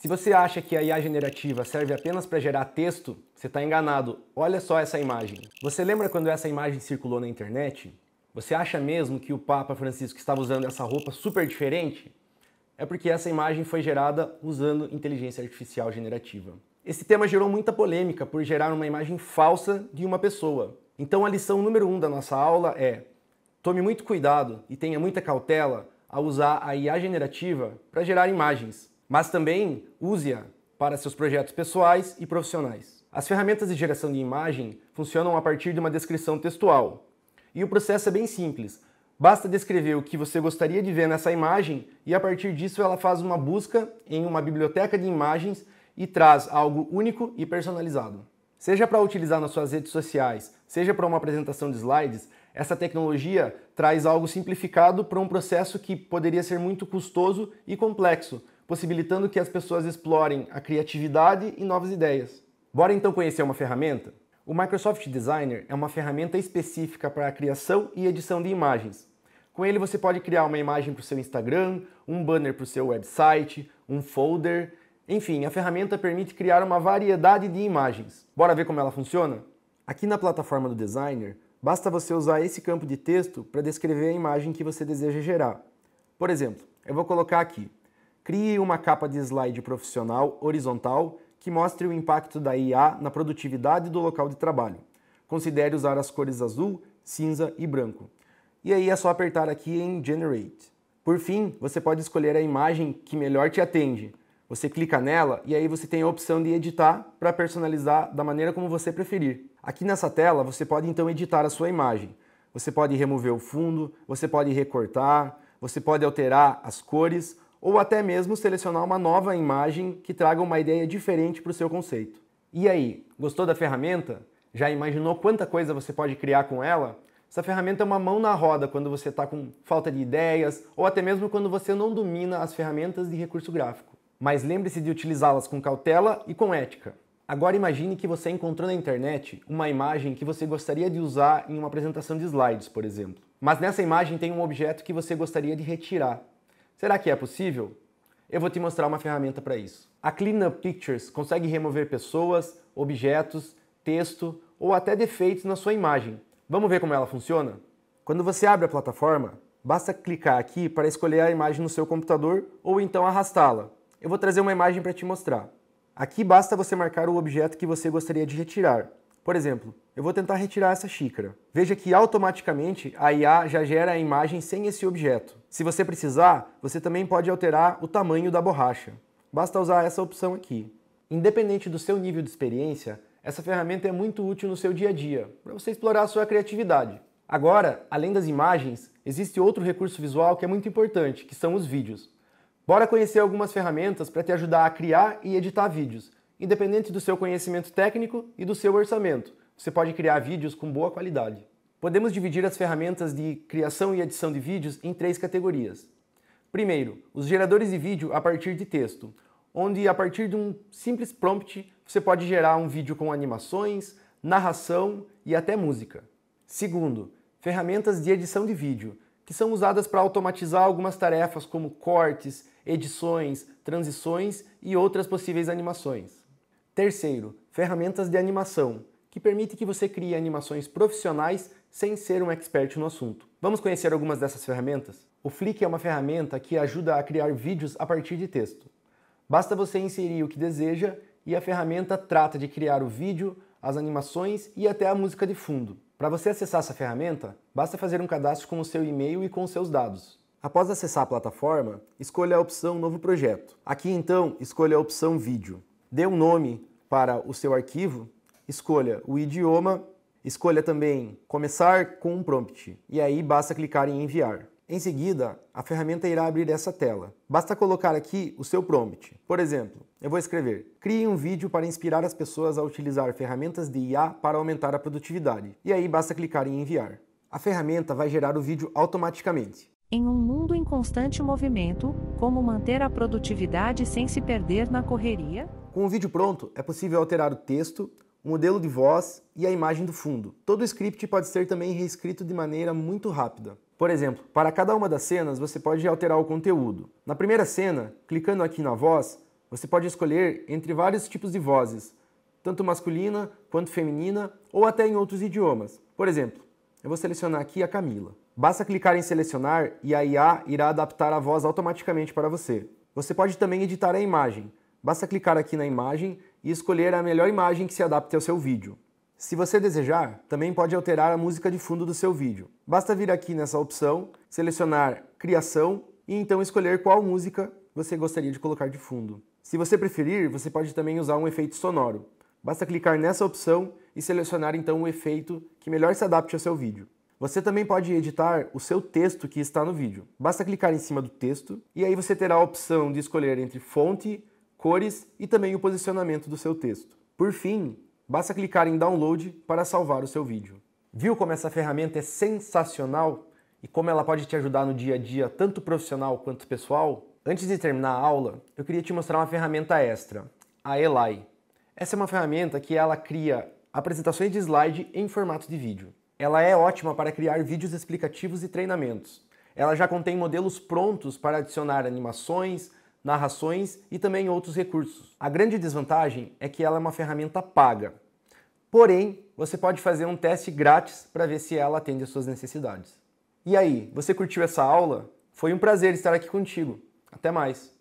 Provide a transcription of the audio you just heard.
Se você acha que a IA generativa serve apenas para gerar texto, você está enganado. Olha só essa imagem. Você lembra quando essa imagem circulou na internet? Você acha mesmo que o Papa Francisco estava usando essa roupa super diferente? É porque essa imagem foi gerada usando inteligência artificial generativa. Esse tema gerou muita polêmica por gerar uma imagem falsa de uma pessoa. Então a lição número um da nossa aula é: tome muito cuidado e tenha muita cautela ao usar a IA generativa para gerar imagens mas também use-a para seus projetos pessoais e profissionais. As ferramentas de geração de imagem funcionam a partir de uma descrição textual. E o processo é bem simples. Basta descrever o que você gostaria de ver nessa imagem e a partir disso ela faz uma busca em uma biblioteca de imagens e traz algo único e personalizado. Seja para utilizar nas suas redes sociais, seja para uma apresentação de slides, essa tecnologia traz algo simplificado para um processo que poderia ser muito custoso e complexo, possibilitando que as pessoas explorem a criatividade e novas ideias. Bora então conhecer uma ferramenta? O Microsoft Designer é uma ferramenta específica para a criação e edição de imagens. Com ele você pode criar uma imagem para o seu Instagram, um banner para o seu website, um folder. Enfim, a ferramenta permite criar uma variedade de imagens. Bora ver como ela funciona? Aqui na plataforma do Designer, basta você usar esse campo de texto para descrever a imagem que você deseja gerar. Por exemplo, eu vou colocar aqui Crie uma capa de slide profissional horizontal que mostre o impacto da IA na produtividade do local de trabalho. Considere usar as cores azul, cinza e branco. E aí é só apertar aqui em Generate. Por fim, você pode escolher a imagem que melhor te atende. Você clica nela e aí você tem a opção de editar para personalizar da maneira como você preferir. Aqui nessa tela você pode então editar a sua imagem. Você pode remover o fundo, você pode recortar, você pode alterar as cores ou até mesmo selecionar uma nova imagem que traga uma ideia diferente para o seu conceito. E aí, gostou da ferramenta? Já imaginou quanta coisa você pode criar com ela? Essa ferramenta é uma mão na roda quando você está com falta de ideias ou até mesmo quando você não domina as ferramentas de recurso gráfico. Mas lembre-se de utilizá-las com cautela e com ética. Agora imagine que você encontrou na internet uma imagem que você gostaria de usar em uma apresentação de slides, por exemplo. Mas nessa imagem tem um objeto que você gostaria de retirar. Será que é possível? Eu vou te mostrar uma ferramenta para isso. A Cleanup Pictures consegue remover pessoas, objetos, texto ou até defeitos na sua imagem. Vamos ver como ela funciona? Quando você abre a plataforma, basta clicar aqui para escolher a imagem no seu computador ou então arrastá-la. Eu vou trazer uma imagem para te mostrar. Aqui basta você marcar o objeto que você gostaria de retirar. Por exemplo, eu vou tentar retirar essa xícara. Veja que automaticamente a IA já gera a imagem sem esse objeto. Se você precisar, você também pode alterar o tamanho da borracha. Basta usar essa opção aqui. Independente do seu nível de experiência, essa ferramenta é muito útil no seu dia a dia, para você explorar a sua criatividade. Agora, além das imagens, existe outro recurso visual que é muito importante, que são os vídeos. Bora conhecer algumas ferramentas para te ajudar a criar e editar vídeos independente do seu conhecimento técnico e do seu orçamento. Você pode criar vídeos com boa qualidade. Podemos dividir as ferramentas de criação e edição de vídeos em três categorias. Primeiro, os geradores de vídeo a partir de texto, onde a partir de um simples prompt você pode gerar um vídeo com animações, narração e até música. Segundo, ferramentas de edição de vídeo, que são usadas para automatizar algumas tarefas como cortes, edições, transições e outras possíveis animações. Terceiro, ferramentas de animação, que permite que você crie animações profissionais sem ser um expert no assunto. Vamos conhecer algumas dessas ferramentas? O Flick é uma ferramenta que ajuda a criar vídeos a partir de texto. Basta você inserir o que deseja e a ferramenta trata de criar o vídeo, as animações e até a música de fundo. Para você acessar essa ferramenta, basta fazer um cadastro com o seu e-mail e com os seus dados. Após acessar a plataforma, escolha a opção Novo Projeto. Aqui então, escolha a opção Vídeo. Dê um nome, para o seu arquivo, escolha o idioma, escolha também começar com um prompt e aí basta clicar em enviar. Em seguida, a ferramenta irá abrir essa tela. Basta colocar aqui o seu prompt. Por exemplo, eu vou escrever: crie um vídeo para inspirar as pessoas a utilizar ferramentas de IA para aumentar a produtividade. E aí basta clicar em enviar. A ferramenta vai gerar o vídeo automaticamente. Em um mundo em constante movimento, como manter a produtividade sem se perder na correria? Com o vídeo pronto, é possível alterar o texto, o modelo de voz e a imagem do fundo. Todo o script pode ser também reescrito de maneira muito rápida. Por exemplo, para cada uma das cenas você pode alterar o conteúdo. Na primeira cena, clicando aqui na voz, você pode escolher entre vários tipos de vozes, tanto masculina quanto feminina ou até em outros idiomas. Por exemplo, eu vou selecionar aqui a Camila. Basta clicar em selecionar e a IA irá adaptar a voz automaticamente para você. Você pode também editar a imagem, Basta clicar aqui na imagem e escolher a melhor imagem que se adapte ao seu vídeo. Se você desejar, também pode alterar a música de fundo do seu vídeo. Basta vir aqui nessa opção, selecionar Criação e então escolher qual música você gostaria de colocar de fundo. Se você preferir, você pode também usar um efeito sonoro. Basta clicar nessa opção e selecionar então o efeito que melhor se adapte ao seu vídeo. Você também pode editar o seu texto que está no vídeo. Basta clicar em cima do texto e aí você terá a opção de escolher entre fonte cores e também o posicionamento do seu texto. Por fim, basta clicar em download para salvar o seu vídeo. Viu como essa ferramenta é sensacional e como ela pode te ajudar no dia a dia, tanto profissional quanto pessoal? Antes de terminar a aula, eu queria te mostrar uma ferramenta extra, a Elai. Essa é uma ferramenta que ela cria apresentações de slide em formato de vídeo. Ela é ótima para criar vídeos explicativos e treinamentos. Ela já contém modelos prontos para adicionar animações, narrações e também outros recursos. A grande desvantagem é que ela é uma ferramenta paga. Porém, você pode fazer um teste grátis para ver se ela atende às suas necessidades. E aí, você curtiu essa aula? Foi um prazer estar aqui contigo. Até mais!